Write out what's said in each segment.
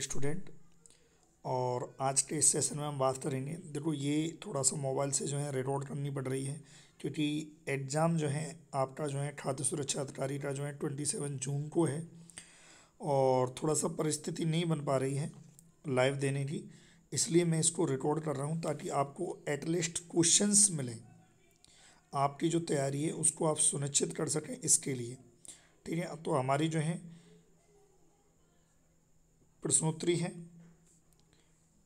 student और आज के इस सेशन में हम बात करेंगे देखो ये थोड़ा सा मोबाइल से जो है रिकॉर्ड करनी पड़ रही है क्योंकि एग्ज़ाम जो है आपका जो है खाद्य सुरक्षा अधिकारी का जो है ट्वेंटी सेवन जून को है और थोड़ा सा परिस्थिति नहीं बन पा रही है लाइव देने की इसलिए मैं इसको रिकॉर्ड कर रहा हूँ ताकि आपको एटलीस्ट क्वेश्चन मिलें आपकी जो तैयारी है उसको आप सुनिश्चित कर सकें इसके लिए ठीक है तो हमारी जो है प्रश्नोत्तरी है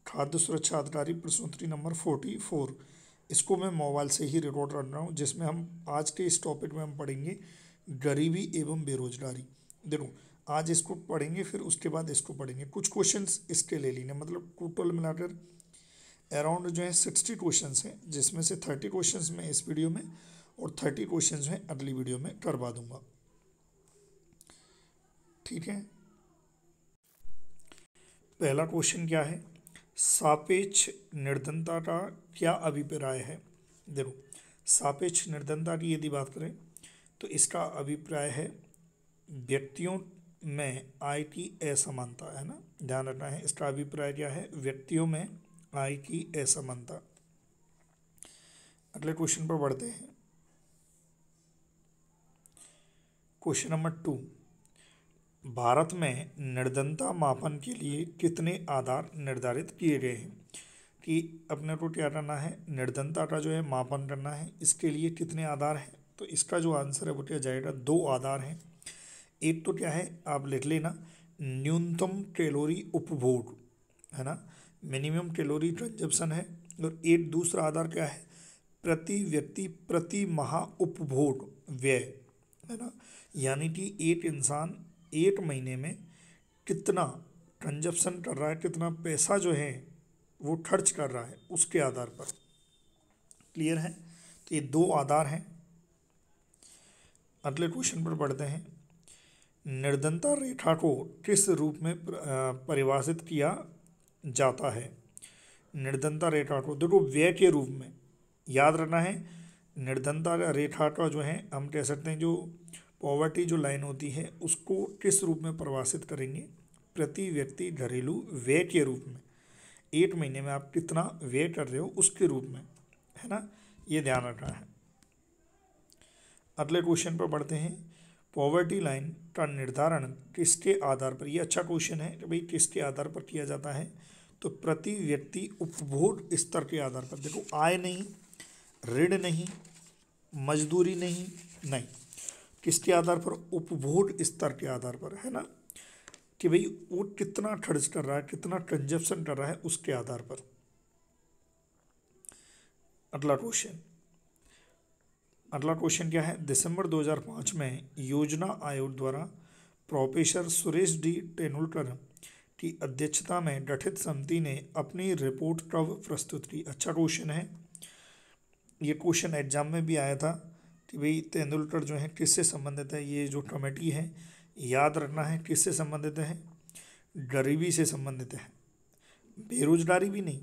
खाद्य सुरक्षा अधिकारी प्रश्नोत्तरी नंबर फोर्टी फोर इसको मैं मोबाइल से ही रिकॉर्ड कर रहा हूँ जिसमें हम आज के इस टॉपिक में हम पढ़ेंगे गरीबी एवं बेरोजगारी देखो आज इसको पढ़ेंगे फिर उसके बाद इसको पढ़ेंगे कुछ क्वेश्चंस इसके ले लेने मतलब टोटल मिलाकर अराउंड जो है सिक्सटी क्वेश्चन हैं जिसमें से थर्टी क्वेश्चन मैं इस वीडियो में और थर्टी क्वेश्चन जो है अगली वीडियो में करवा दूंगा ठीक है पहला क्वेश्चन क्या है सापेक्ष निर्धनता का क्या अभिप्राय है देखो सापेक्ष निर्धनता की यदि बात करें तो इसका अभिप्राय है व्यक्तियों में आय की असमानता है ना ध्यान रखना है इसका अभिप्राय क्या है व्यक्तियों में आय की असमानता अगले क्वेश्चन पर बढ़ते हैं क्वेश्चन नंबर टू भारत में निर्धनता मापन के लिए कितने आधार निर्धारित किए गए हैं कि अपने को क्या करना है निर्धनता का जो है मापन करना है इसके लिए कितने आधार हैं तो इसका जो आंसर है वो क्या जाएगा दो आधार हैं एक तो क्या है आप लिख लेना न्यूनतम कैलोरी उपभोग है ना मिनिमम कैलोरी कंजप्शन है और एक दूसरा आधार क्या है प्रति व्यक्ति प्रति माह उपभोग व्यय है ना यानी कि एक इंसान एक महीने में कितना ट्रांजैक्शन कर रहा है कितना पैसा जो है वो खर्च कर रहा है उसके आधार पर क्लियर है तो ये दो आधार हैं अगले क्वेश्चन पर पढ़ते हैं निर्धनता रेखा को किस रूप में परिभाषित किया जाता है निर्धनता रेखा को देखो व्यय के रूप में याद रखना है निर्धनता रेखा का जो है हम कह सकते हैं जो पॉवर्टी जो लाइन होती है उसको किस रूप में प्रवासित करेंगे प्रति व्यक्ति घरेलू व्यय के रूप में एक महीने में आप कितना व्यय कर रहे हो उसके रूप में है ना ये ध्यान रखना है अगले क्वेश्चन पर बढ़ते हैं पॉवर्टी लाइन का निर्धारण किसके आधार पर ये अच्छा क्वेश्चन है कि भाई किसके आधार पर किया जाता है तो प्रति व्यक्ति उपभोग स्तर के आधार पर देखो आय नहीं ऋण नहीं मजदूरी नहीं नहीं किसके आधार पर उपभोग स्तर के आधार पर है ना कि भाई वो कितना खर्च कर रहा है कितना कंजप्शन कर रहा है उसके आधार पर अगला क्वेश्चन अगला क्वेश्चन क्या है दिसंबर 2005 में योजना आयोग द्वारा प्रोफेसर सुरेश डी तेंदुलकर की अध्यक्षता में गठित समिति ने अपनी रिपोर्ट कब प्रस्तुत की अच्छा क्वेश्चन है ये क्वेश्चन एग्जाम में भी आया था कि भाई तेंदुलकर जो है किससे संबंधित है ये जो कमेटी है याद रखना है किससे संबंधित है गरीबी से संबंधित है बेरोजगारी भी नहीं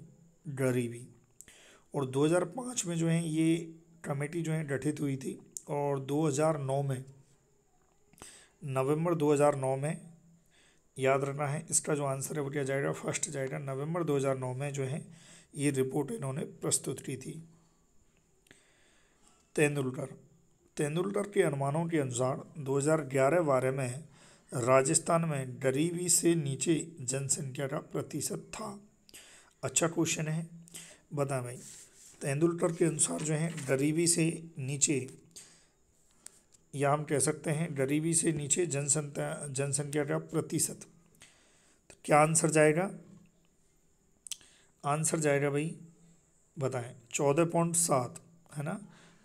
गरीबी और 2005 में जो है ये कमेटी जो है गठित हुई थी और 2009 में नवंबर 2009 में याद रखना है इसका जो आंसर है वो क्या जाएगा फर्स्ट जाएगा नवंबर 2009 में जो है ये रिपोर्ट इन्होंने प्रस्तुत की थी तेंदुलकर तेंदुलकर के अनुमानों के अनुसार 2011 बारे में राजस्थान में गरीबी से नीचे जनसंख्या का प्रतिशत था अच्छा क्वेश्चन है बता भाई तेंदुलकर के अनुसार जो है गरीबी से नीचे या हम कह सकते हैं गरीबी से नीचे जनसंख्या जनसंख्या का प्रतिशत तो क्या आंसर जाएगा आंसर जाएगा भाई बताएं चौदह पॉइंट सात है ना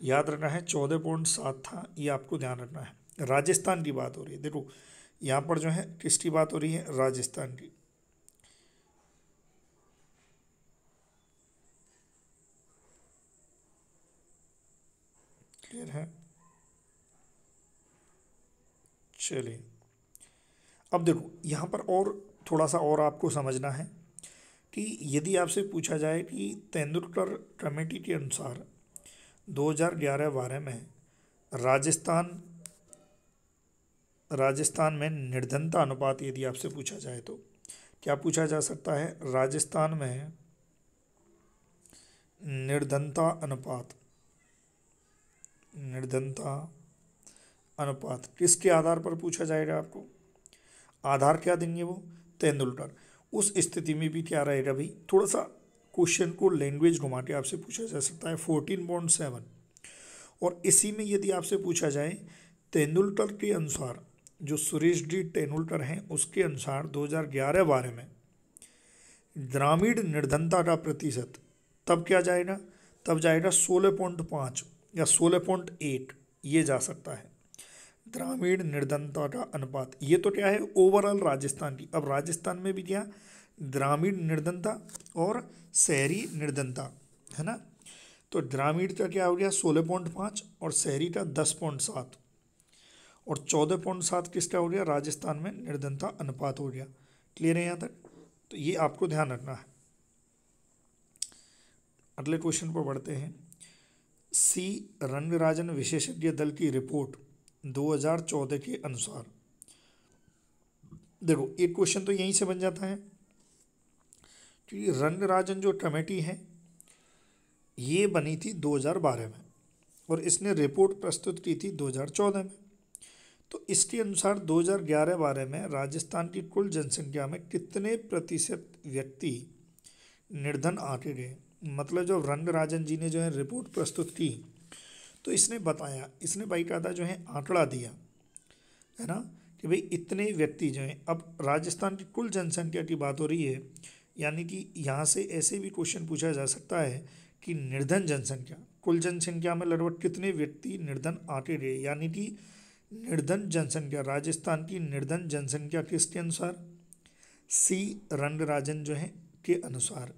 याद रखना है चौदह पॉइंट सात था ये आपको ध्यान रखना है राजस्थान की बात हो रही है देखो यहाँ पर जो है किसकी बात हो रही है राजस्थान की क्लियर है चलिए अब देखो यहाँ पर और थोड़ा सा और आपको समझना है कि यदि आपसे पूछा जाए कि तेंदुलकर कमेटी के अनुसार 2011 बारह में राजस्थान राजस्थान में निर्धनता अनुपात यदि आपसे पूछा जाए तो क्या पूछा जा सकता है राजस्थान में निर्धनता अनुपात निर्धनता अनुपात किसके आधार पर पूछा जाएगा आपको आधार क्या देंगे वो तेंदुलकर उस स्थिति में भी क्या रहेगा भाई थोड़ा सा क्वेश्चन को लैंग्वेज घुमा के आपसे पूछा जा सकता है फोर्टीन पॉइंट सेवन और इसी में यदि आपसे पूछा जाए तेंदुलकर के अनुसार जो सुरेश डी तेंदुलकर हैं उसके अनुसार 2011 बारे में ग्रामीण निर्धनता का प्रतिशत तब क्या जाएगा तब जाएगा सोलह पॉइंट पाँच या सोलह पॉइंट एट ये जा सकता है ग्रामीण निर्धनता का अनुपात ये तो क्या है ओवरऑल राजस्थान की अब राजस्थान में भी क्या ग्रामीण निर्धनता और शहरी निर्धनता है ना तो ग्रामीण का क्या हो गया सोलह पॉइंट पाँच और शहरी का दस पॉइंट सात और चौदह पॉइंट सात किसका हो गया राजस्थान में निर्धनता अनुपात हो गया क्लियर है यहाँ तक तो ये आपको ध्यान रखना है अगले क्वेश्चन पर बढ़ते हैं सी रंगराजन विशेषज्ञ दल की रिपोर्ट 2014 के अनुसार देखो एक क्वेश्चन तो यहीं से बन जाता है तो ये रंगराजन जो कमेटी है ये बनी थी 2012 में और इसने रिपोर्ट प्रस्तुत की थी 2014 में तो इसके अनुसार 2011 बारे में राजस्थान की कुल जनसंख्या में कितने प्रतिशत व्यक्ति निर्धन आके गए मतलब जो रंगराजन जी ने जो है रिपोर्ट प्रस्तुत की तो इसने बताया इसने बाइकायदा जो है आंकड़ा दिया है ना कि भाई इतने व्यक्ति जो हैं अब राजस्थान की कुल जनसंख्या की बात हो रही है यानी कि यहाँ से ऐसे भी क्वेश्चन पूछा जा सकता है कि निर्धन जनसंख्या कुल जनसंख्या में लगभग कितने व्यक्ति निर्धन आटे रहे यानी कि निर्धन जनसंख्या राजस्थान की निर्धन जनसंख्या किसके अनुसार सी रंगराजन जो है के अनुसार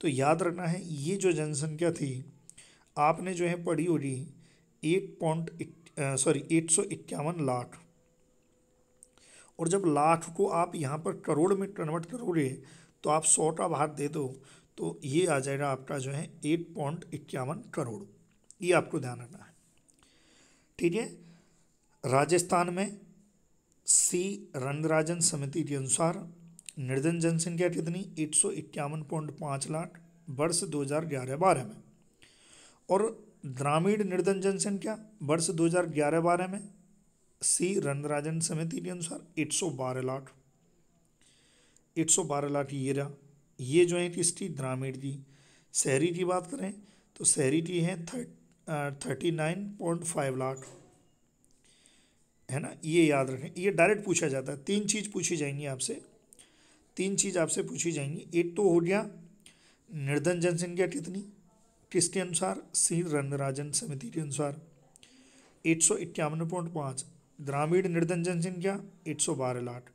तो याद रखना है ये जो जनसंख्या थी आपने जो है पढ़ी होगी एक पॉइंट सॉरी एट सौ इक्यावन लाख और जब लाख को आप यहाँ पर करोड़ में कन्वर्ट करोगे तो आप सौ का भार दे दो तो ये आ जाएगा आपका जो है एट पॉइंट इक्यावन करोड़ ये आपको ध्यान रखना है ठीक है राजस्थान में सी रंगराजन समिति के अनुसार निर्धन जनसंख्या कितनी एक सौ इक्यावन पॉइंट पाँच लाख वर्ष दो हज़ार ग्यारह बारह में और ग्रामीण निर्धन जनसंख्या वर्ष दो हज़ार ग्यारह बारह में सी रंगराजन समिति के अनुसार एक सौ बारह लाख एक सौ बारह लाख ये रहा ये ज्वाइंट किसकी ग्रामीण थी शहरी की बात करें तो शहरी की है thirty thirty nine point five lakh है ना ये याद रखें ये डायरेक्ट पूछा जाता है तीन चीज़ पूछी जाएंगी आपसे तीन चीज़ आपसे पूछी जाएंगी एक तो हो गया निर्धन जनसंख्या कितनी किसके अनुसार सी रंगराजन समिति के अनुसार एक सौ इक्यावन पॉइंट पाँच ग्रामीण निर्धन जनसंख्या एक सौ बारह लाख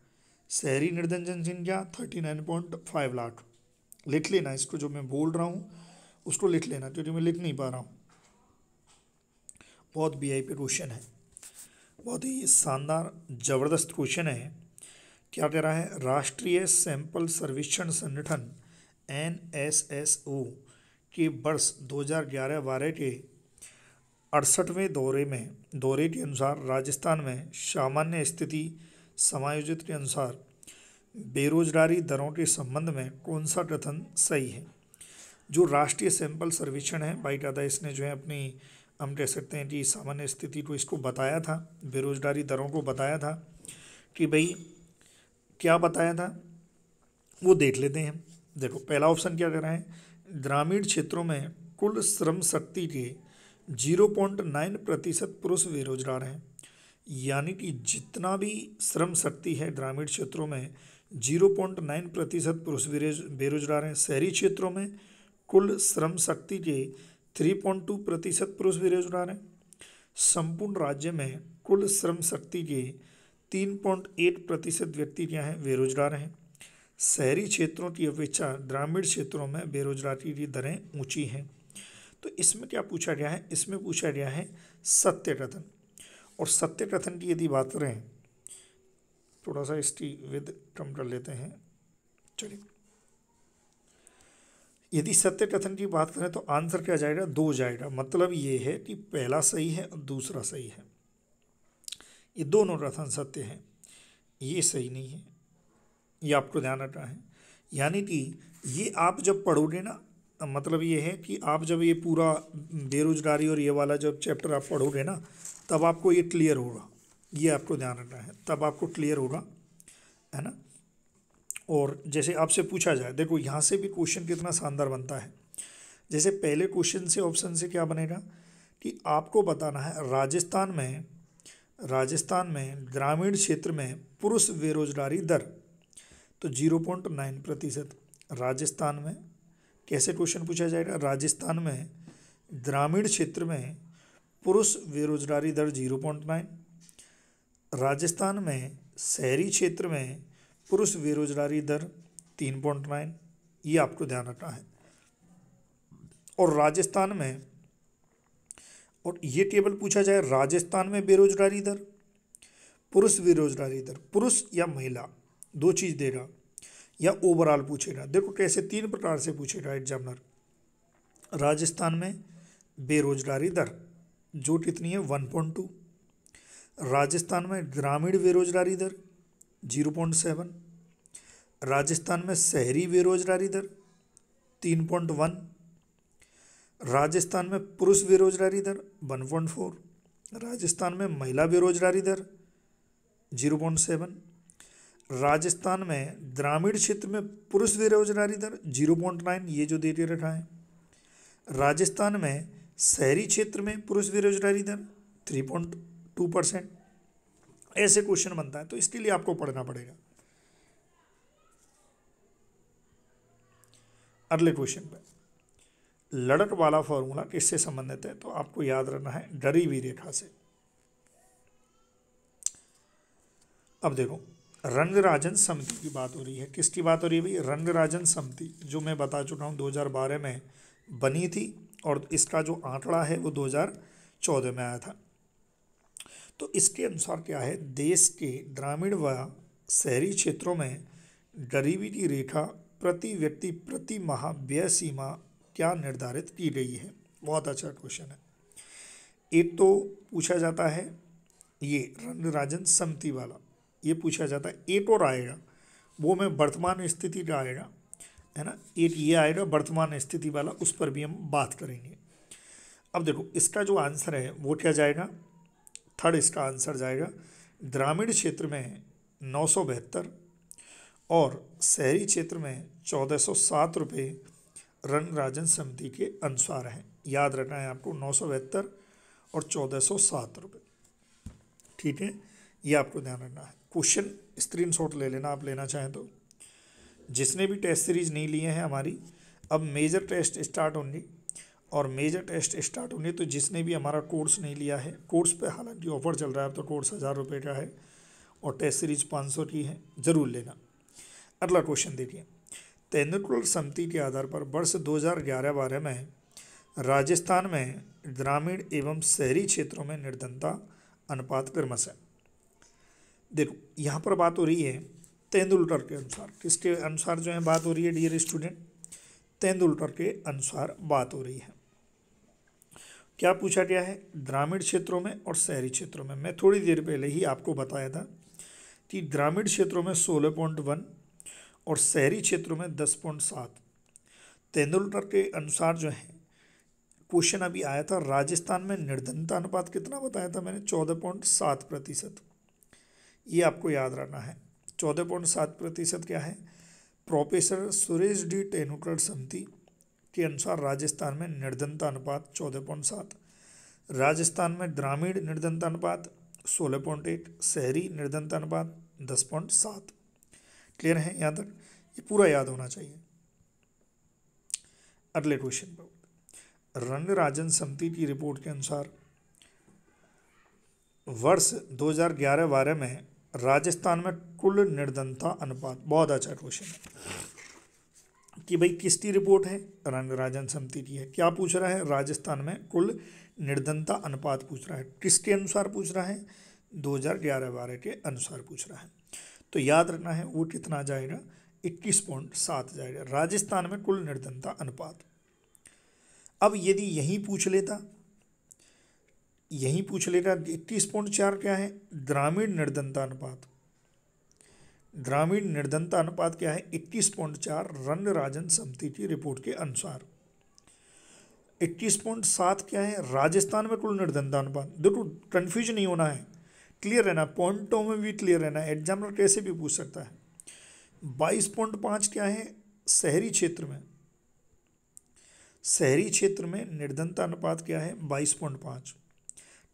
शहरी निर्धन जनसंख्या thirty nine point five lakh लिख लेना इसको जो मैं बोल रहा हूँ उसको लिख लेना क्योंकि मैं लिख नहीं पा रहा हूँ बहुत वी क्वेश्चन है बहुत ही शानदार ज़बरदस्त क्वेश्चन है क्या कह रहा है राष्ट्रीय सैंपल सर्वेक्षण संगठन एन एस एस ओ के वर्ष 2011 बारह के अड़सठवें दौरे में दौरे के अनुसार राजस्थान में सामान्य स्थिति समायोजित के अनुसार बेरोजगारी दरों के संबंध में कौन सा कथन सही है जो राष्ट्रीय सैंपल सर्वेक्षण है बाई टाटा इसने जो है अपनी हम कह सकते हैं कि सामान्य स्थिति को इसको बताया था बेरोजगारी दरों को बताया था कि भाई क्या बताया था वो देख लेते हैं देखो पहला ऑप्शन क्या कर रहा है ग्रामीण क्षेत्रों में कुल श्रम शक्ति के जीरो पॉइंट नाइन प्रतिशत पुरुष बेरोजगार हैं यानी कि जितना भी श्रम शक्ति है ग्रामीण क्षेत्रों में जीरो पॉइंट नाइन प्रतिशत पुरुष बेरोजगार हैं शहरी क्षेत्रों में कुल श्रम शक्ति के थ्री पॉइंट टू प्रतिशत पुरुष बेरोजगार हैं संपूर्ण राज्य में कुल श्रम शक्ति के तीन पॉइंट एट प्रतिशत व्यक्ति क्या हैं बेरोजगार हैं शहरी क्षेत्रों की अपेक्षा ग्रामीण क्षेत्रों में बेरोजगारी की दरें ऊंची हैं तो इसमें क्या पूछा गया है इसमें पूछा गया है सत्य कथन और सत्य कथन की यदि बात करें थोड़ा सा इसकी विद कम कर लेते हैं चलिए यदि सत्य कथन की बात करें तो आंसर क्या जाएगा दो जाएगा मतलब ये है कि पहला सही है और दूसरा सही है ये दोनों कथन सत्य हैं ये सही नहीं है ये आपको ध्यान रखना है यानी कि ये आप जब पढ़ोगे ना मतलब ये है कि आप जब ये पूरा बेरोजगारी और ये वाला जब चैप्टर आप पढ़ोगे ना तब आपको ये क्लियर होगा ये आपको ध्यान रखना है तब आपको क्लियर होगा है ना और जैसे आपसे पूछा जाए देखो यहाँ से भी क्वेश्चन कितना शानदार बनता है जैसे पहले क्वेश्चन से ऑप्शन से क्या बनेगा कि आपको बताना है राजस्थान में राजस्थान में ग्रामीण क्षेत्र में पुरुष बेरोजगारी दर तो जीरो पॉइंट नाइन प्रतिशत राजस्थान में कैसे क्वेश्चन पूछा जाएगा राजस्थान में ग्रामीण क्षेत्र में पुरुष बेरोजगारी दर जीरो पॉइंट नाइन राजस्थान में शहरी क्षेत्र में पुरुष बेरोजगारी दर तीन पॉइंट नाइन ये आपको ध्यान रखना है और राजस्थान में और ये टेबल पूछा जाए राजस्थान में बेरोजगारी दर पुरुष बेरोजगारी दर पुरुष या महिला दो चीज़ देगा या ओवरऑल पूछेगा देखो कैसे तीन प्रकार से पूछेगा एग्जामिनर राजस्थान में बेरोजगारी दर जो कितनी है वन पॉइंट टू राजस्थान में ग्रामीण बेरोजगारी दर जीरो पॉइंट सेवन राजस्थान में शहरी बेरोजगारी दर तीन पॉइंट वन राजस्थान में पुरुष बेरोजगारी दर वन पॉइंट फोर राजस्थान में महिला बेरोजगारी दर जीरो पॉइंट सेवन राजस्थान में ग्रामीण क्षेत्र में पुरुष बेरोजगारी दर जीरो पॉइंट नाइन ये जो दे रखा है राजस्थान में शहरी क्षेत्र में पुरुष बेरोजगारी दर थ्री पॉइंट टू परसेंट ऐसे क्वेश्चन बनता है तो इसके लिए आपको पढ़ना पड़ेगा अगले क्वेश्चन पे लड़क वाला फॉर्मूला किससे संबंधित है तो आपको याद रखना है डरी हुई रेखा से अब देखो रंगराजन समिति की बात हो रही है किसकी बात हो रही है भाई रंगराजन समिति जो मैं बता चुका हूँ 2012 में बनी थी और इसका जो आंकड़ा है वो 2014 में आया था तो इसके अनुसार क्या है देश के ग्रामीण व शहरी क्षेत्रों में गरीबी की रेखा प्रति व्यक्ति प्रति माह व्यय सीमा क्या निर्धारित की गई है बहुत अच्छा क्वेश्चन है एक तो पूछा जाता है ये रंगराजन समिति वाला ये पूछा जाता है एट और आएगा वो में वर्तमान स्थिति का आएगा है ना एट ये आएगा वर्तमान स्थिति वाला उस पर भी हम बात करेंगे अब देखो इसका जो आंसर है वो क्या जाएगा थर्ड इसका आंसर जाएगा ग्रामीण क्षेत्र में नौ सौ बहत्तर और शहरी क्षेत्र में चौदह सौ सात रुपये राजन समिति के अनुसार हैं याद रखना है आपको नौ सौ बहत्तर और चौदह सौ सात रुपये ठीक है ये आपको ध्यान रखना है क्वेश्चन स्क्रीन ले लेना आप लेना चाहें तो जिसने भी टेस्ट सीरीज नहीं लिए हैं हमारी अब मेजर टेस्ट स्टार्ट होंगी और मेजर टेस्ट स्टार्ट होंगे तो जिसने भी हमारा कोर्स नहीं लिया है कोर्स पे हालांकि ऑफर चल रहा है अब तो कोर्स हज़ार रुपये का है और टेस्ट सीरीज पाँच सौ की है ज़रूर लेना अगला क्वेश्चन देखिए तेंदुलकर समिति के आधार पर वर्ष दो हज़ार में राजस्थान में ग्रामीण एवं शहरी क्षेत्रों में निर्धनता अनुपात क्रमश है देखो यहाँ पर बात हो रही है तेंदुलकर के अनुसार किसके अनुसार जो है बात हो रही है डियर स्टूडेंट तेंदुलकर के अनुसार बात हो रही है क्या पूछा गया है ग्रामीण क्षेत्रों में और शहरी क्षेत्रों में मैं थोड़ी देर पहले ही आपको बताया था कि ग्रामीण क्षेत्रों में सोलह पॉइंट वन और शहरी क्षेत्रों में दस पॉइंट सात तेंदुलकर के अनुसार जो है क्वेश्चन अभी आया था राजस्थान में निर्धनता अनुपात कितना बताया था मैंने चौदह पॉइंट सात प्रतिशत ये आपको याद रखना है चौदह पॉइंट सात प्रतिशत क्या है प्रोफेसर सुरेश डी टेनुकर समिति के अनुसार राजस्थान में निर्धनता अनुपात चौदह पॉइंट सात राजस्थान में ग्रामीण निर्धनता अनुपात सोलह पॉइंट एट शहरी निर्धनता अनुपात दस पॉइंट सात क्लियर है यहाँ तक ये पूरा याद होना चाहिए अगले क्वेश्चन पर राजन समिति की रिपोर्ट के अनुसार वर्ष 2011 बारह में राजस्थान में कुल निर्धनता अनुपात बहुत अच्छा क्वेश्चन है कि भाई किसकी रिपोर्ट है रंगराजन समिति की है क्या पूछ रहा है राजस्थान में कुल निर्धनता अनुपात पूछ रहा है किसके अनुसार पूछ रहा है 2011 हज़ार के अनुसार पूछ रहा है तो याद रखना है वो कितना जाएगा इक्कीस पॉइंट सात जाएगा राजस्थान में कुल निर्धनता अनुपात अब यदि यही पूछ लेता यहीं पूछ लेगा इकतीस पॉइंट चार क्या है ग्रामीण निर्धनता अनुपात ग्रामीण निर्धनता अनुपात क्या है इक्कीस पॉइंट चार रंग राजन समिति की रिपोर्ट के अनुसार इक्कीस पॉइंट सात क्या है राजस्थान में कुल निर्धनता अनुपात देखो कन्फ्यूज नहीं होना है क्लियर रहना पॉइंटों में भी क्लियर रहना है एग्जामिनर कैसे भी पूछ सकता है बाईस पॉइंट पाँच क्या है शहरी क्षेत्र में शहरी क्षेत्र में निर्धनता अनुपात क्या है बाईस पॉइंट पाँच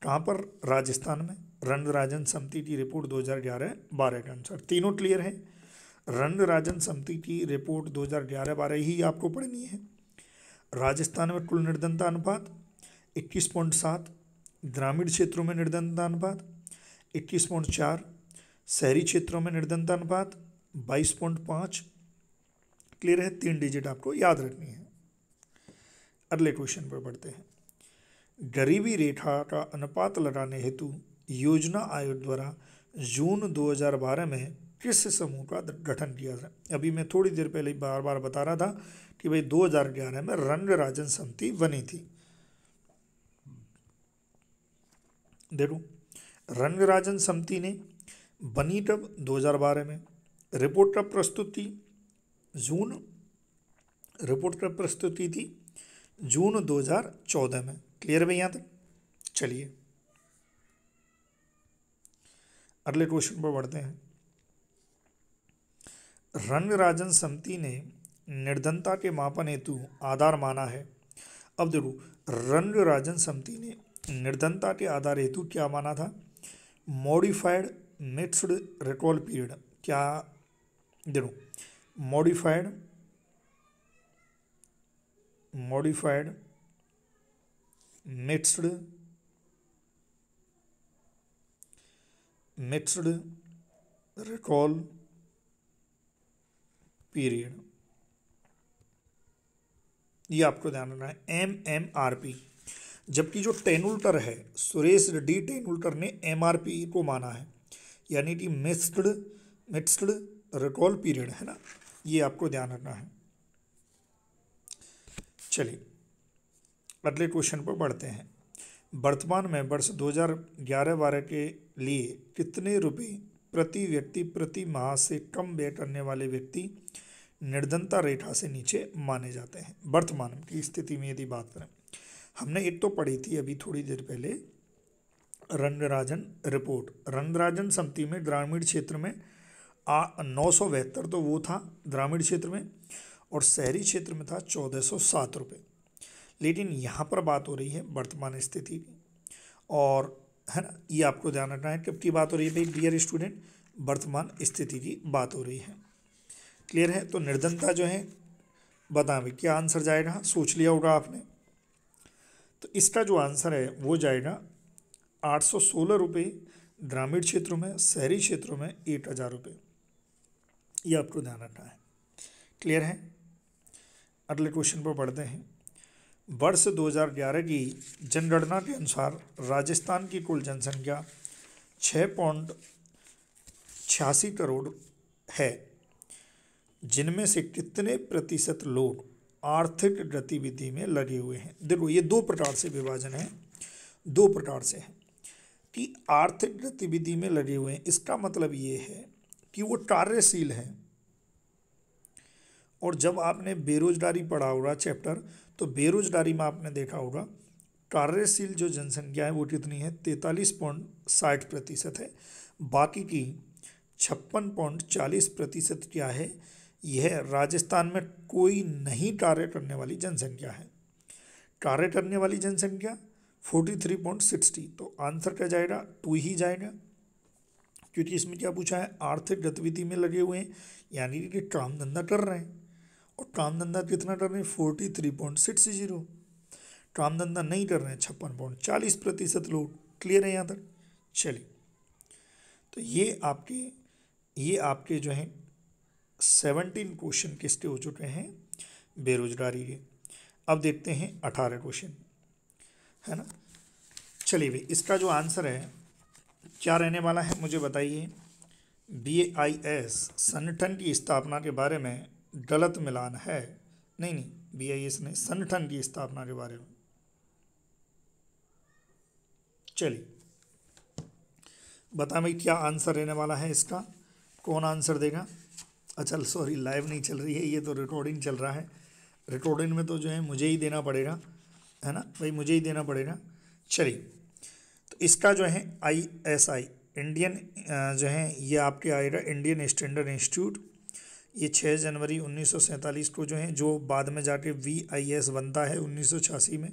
कहाँ पर राजस्थान में राजन समिति की रिपोर्ट 2011 बारह का आंसर तीनों क्लियर हैं राजन समिति की रिपोर्ट 2011 बारह ही आपको पढ़नी है राजस्थान में कुल निर्धनता अनुपात इक्कीस पॉइंट सात ग्रामीण क्षेत्रों में निर्धनता अनुपात इक्कीस पॉइंट चार शहरी क्षेत्रों में निर्धनता अनुपात बाईस पॉइंट पाँच क्लियर है तीन डिजिट आपको याद रखनी है अगले क्वेश्चन पर पढ़ते हैं गरीबी रेखा का अनुपात लगाने हेतु योजना आयोग द्वारा जून 2012 में किस समूह का गठन किया था अभी मैं थोड़ी देर पहले बार बार बता रहा था कि भाई 2011 में रंग राजन समिति बनी थी देखो रंगराजन समिति ने बनी कब 2012 में रिपोर्ट कब प्रस्तुत थी जून रिपोर्ट कब प्रस्तुत थी जून 2014 में क्लियर है भाई यहाँ तक चलिए अगले क्वेश्चन पर बढ़ते हैं रंगराजन समिति ने निर्धनता के मापन हेतु आधार माना है अब देखो रंगराजन समिति ने निर्धनता के आधार हेतु क्या माना था मॉडिफाइड मिक्सड रिकॉल पीरियड क्या देखो modified modified mixed mixed recall period ये आपको ध्यान रखना है एम एम आर पी जबकि जो टेनुल्टर है सुरेश रेड्डी टेनुल्टर ने एम आर पी को माना है यानी कि मिक्सड मिक्सड रिकॉल पीरियड है ना ये आपको ध्यान रखना है चलिए अगले क्वेश्चन पर बढ़ते हैं वर्तमान में वर्ष 2011-12 के लिए कितने रुपये प्रति व्यक्ति प्रति माह से कम व्यय करने वाले व्यक्ति निर्धनता रेखा से नीचे माने जाते हैं वर्तमान की स्थिति में यदि बात करें हमने एक तो पढ़ी थी अभी थोड़ी देर पहले रंगराजन रिपोर्ट रंगराजन समिति में ग्रामीण क्षेत्र में आ नौ सौ बहत्तर तो वो था ग्रामीण क्षेत्र में और शहरी क्षेत्र में था चौदह सौ सात रुपये लेकिन यहाँ पर बात हो रही है वर्तमान स्थिति की और है ना ये आपको ध्यान रखना है कब की बात हो रही है भाई डियर स्टूडेंट वर्तमान स्थिति की बात हो रही है क्लियर है तो निर्धनता जो है बताएं भाई क्या आंसर जाएगा सोच लिया होगा आपने तो इसका जो आंसर है वो जाएगा आठ सौ सोलह रुपये ग्रामीण क्षेत्रों में शहरी क्षेत्रों में एक हज़ार रुपये ये आपको ध्यान रखना है क्लियर है अगले क्वेश्चन पर पढ़ते हैं वर्ष 2011 की जनगणना के अनुसार राजस्थान की कुल जनसंख्या छः पॉइंट छियासी करोड़ है जिनमें से कितने प्रतिशत लोग आर्थिक गतिविधि में लगे हुए हैं देखो ये दो प्रकार से विभाजन है दो प्रकार से है कि आर्थिक गतिविधि में लगे हुए हैं इसका मतलब ये है कि वो कार्यशील हैं और जब आपने बेरोजगारी पढ़ा हुआ चैप्टर तो बेरोजगारी में आपने देखा होगा कार्यशील जो जनसंख्या है वो कितनी है तैंतालीस पॉइंट साठ प्रतिशत है बाकी की छप्पन पॉइंट चालीस प्रतिशत क्या है यह राजस्थान में कोई नहीं कार्य करने वाली जनसंख्या है कार्य करने वाली जनसंख्या फोर्टी थ्री पॉइंट सिक्सटी तो आंसर क्या जाएगा टू ही जाएगा क्योंकि इसमें क्या पूछा है आर्थिक गतिविधि में लगे हुए हैं यानी कि काम धंधा कर रहे हैं और धंधा कितना कर रहे हैं forty three point six zero कामधंधा नहीं कर रहे हैं छप्पन पॉइंट चालीस प्रतिशत लोग क्लियर है यहाँ तक चलिए तो ये आपके ये आपके जो हैं सेवनटीन क्वेश्चन किसके हो चुके हैं बेरोजगारी के अब देखते हैं अठारह क्वेश्चन है ना चलिए भाई इसका जो आंसर है क्या रहने वाला है मुझे बताइए बी आई एस संगठन की स्थापना के बारे में गलत मिलान है नहीं नहीं बी आई एस ने संगठन की स्थापना के बारे में चलिए बता भाई क्या आंसर रहने वाला है इसका कौन आंसर देगा अच्छा सॉरी लाइव नहीं चल रही है ये तो रिकॉर्डिंग चल रहा है रिकॉर्डिंग में तो जो है मुझे ही देना पड़ेगा है ना भाई मुझे ही देना पड़ेगा चलिए तो इसका जो है आई एस आई इंडियन जो है ये आपके आएगा इंडियन स्टैंडर्ड इंस्टीट्यूट ये 6 जनवरी उन्नीस को जो है जो बाद में जाके वी आई एस बनता है उन्नीस में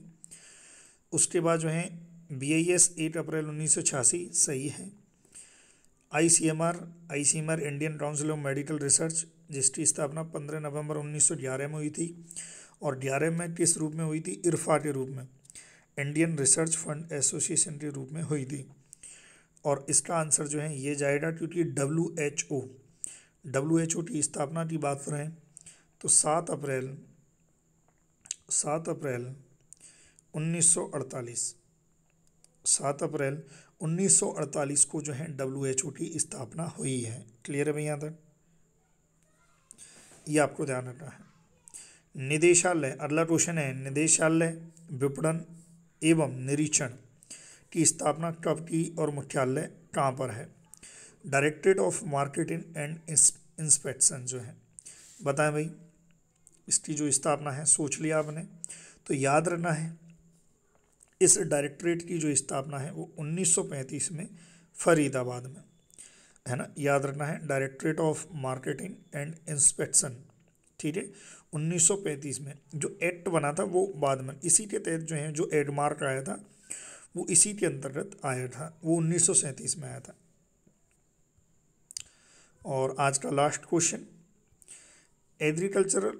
उसके बाद जो है B I S eight April उन्नीस सही है I C M R I C M R Indian Council of Medical Research जिसकी स्थापना 15 नवंबर 1911 में हुई थी और ग्यारह में किस रूप में हुई थी इरफा के रूप में इंडियन रिसर्च फंड एसोसिएशन के रूप में हुई थी और इसका आंसर जो है ये जाएगा क्योंकि W H O W H O की स्थापना की बात करें तो सात अप्रैल सात अप्रैल 1948 सात अप्रैल 1948 को जो है डब्ल्यू एच ओ की स्थापना हुई है क्लियर है भैया तक ये आपको ध्यान रखना है निदेशालय अगला क्वेश्चन है निदेशालय विपणन एवं निरीक्षण की स्थापना कब की और मुख्यालय कहाँ पर है directorate of marketing and inspection जो है बताएं भाई इसकी जो स्थापना है सोच लिया आपने तो याद रखना है इस डायरेक्ट्रेट की जो स्थापना है वो 1935 में फरीदाबाद में है ना याद रखना है directorate of marketing and inspection ठीक है 1935 में जो एक्ट बना था वो बाद में इसी के तहत जो है जो एडमार्क आया था वो इसी के अंतर्गत आया था वो उन्नीस में आया था और आज का last question agricultural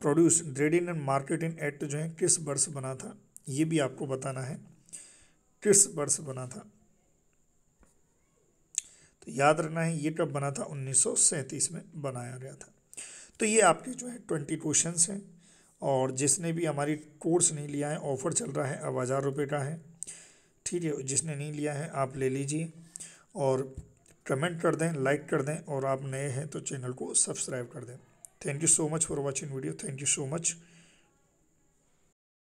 produce trading and marketing act जो है किस वर्ष बना था ये भी आपको बताना है किस वर्ष बना था तो याद रखना है ये कब बना था 1937 में बनाया गया था तो ये आपके जो है ट्वेंटी क्वेश्चन हैं और जिसने भी हमारी कोर्स नहीं लिया है ऑफ़र चल रहा है अब हज़ार रुपये का है ठीक है जिसने नहीं लिया है आप ले लीजिए और कमेंट कर दें लाइक कर दें और आप नए हैं तो चैनल को सब्सक्राइब कर दें thank you so much for watching video thank you so much